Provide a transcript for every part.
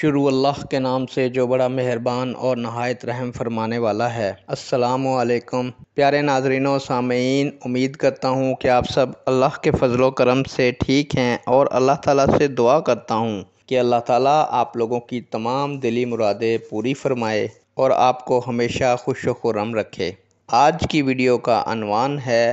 शुरू अल्लाह के नाम से जो बड़ा मेहरबान और नहायत रहम फरमाने वाला है असलकम प्यारे नाजरीनों सामीन उम्मीद करता हूँ कि आप सब अल्लाह के फजलो करम से ठीक हैं और अल्लाह ताला से दुआ करता हूँ कि अल्लाह ताला आप लोगों की तमाम दिली मुरादें पूरी फरमाए और आपको हमेशा खुश खुरम रखे आज की वीडियो का अनवान है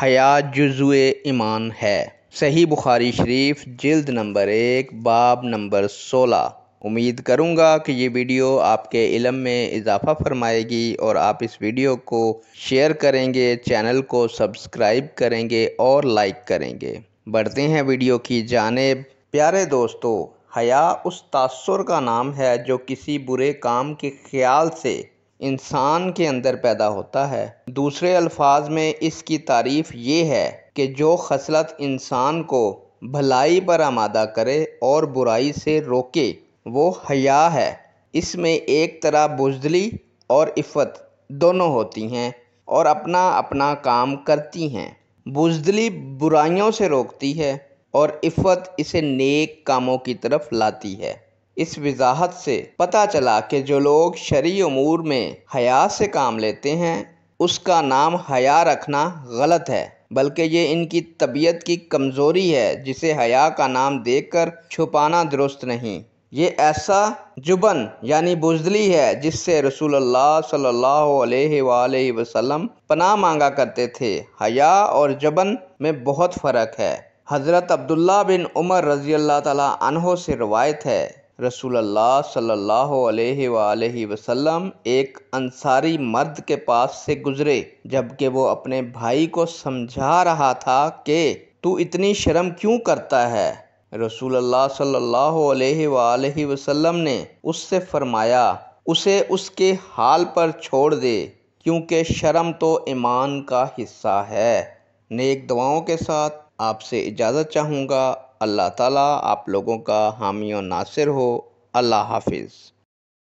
हया जुजुए ईमान है सही बुखारी शरीफ जल्द नंबर एक बाब नंबर सोलह उम्मीद करूँगा कि ये वीडियो आपके इलम में इजाफ़ा फरमाएगी और आप इस वीडियो को शेयर करेंगे चैनल को सब्सक्राइब करेंगे और लाइक करेंगे बढ़ते हैं वीडियो की जानेब प्यारे दोस्तों हया उस तासर का नाम है जो किसी बुरे काम के ख्याल से इंसान के अंदर पैदा होता है दूसरे अल्फाज में इसकी तारीफ ये है कि जो खसलत इंसान को भलाई पर आमादा करे और बुराई से रोके वो हया है इसमें एक तरह बुजदली और इफत दोनों होती हैं और अपना अपना काम करती हैं बुजदली बुराइयों से रोकती है और इफत इसे नेक कामों की तरफ लाती है इस वजाहत से पता चला कि जो लोग शरी अमूर में हया से काम लेते हैं उसका नाम हया रखना गलत है बल्कि ये इनकी तबीयत की कमज़ोरी है जिसे हया का नाम देकर छुपाना दुरुस्त नहीं ये ऐसा जुबन यानी बुजली है जिससे रसूल अल्लाह अलैहि वसल्लम पनाह मांगा करते थे हया और जबन में बहुत फ़र्क है हज़रत अब्दुल्ला बिन उमर रज़ी अल्लाह तहों से रवायत है रसूल अल्लाह सल्लल्लाहु अलैहि वसल्लम एक अंसारी मर्द के पास से गुज़रे जबकि वो अपने भाई को समझा रहा था कि तू इतनी शर्म क्यों करता है रसूल सल्लल्लाहु वसल्लम ने उससे फरमाया उसे उसके हाल पर छोड़ दे क्योंकि शर्म तो ईमान का हिस्सा है नेक दवाओं के साथ आपसे इजाज़त चाहूँगा अल्लाह ताला आप लोगों का हामी और नासिर हो अल्लाह हाफिज़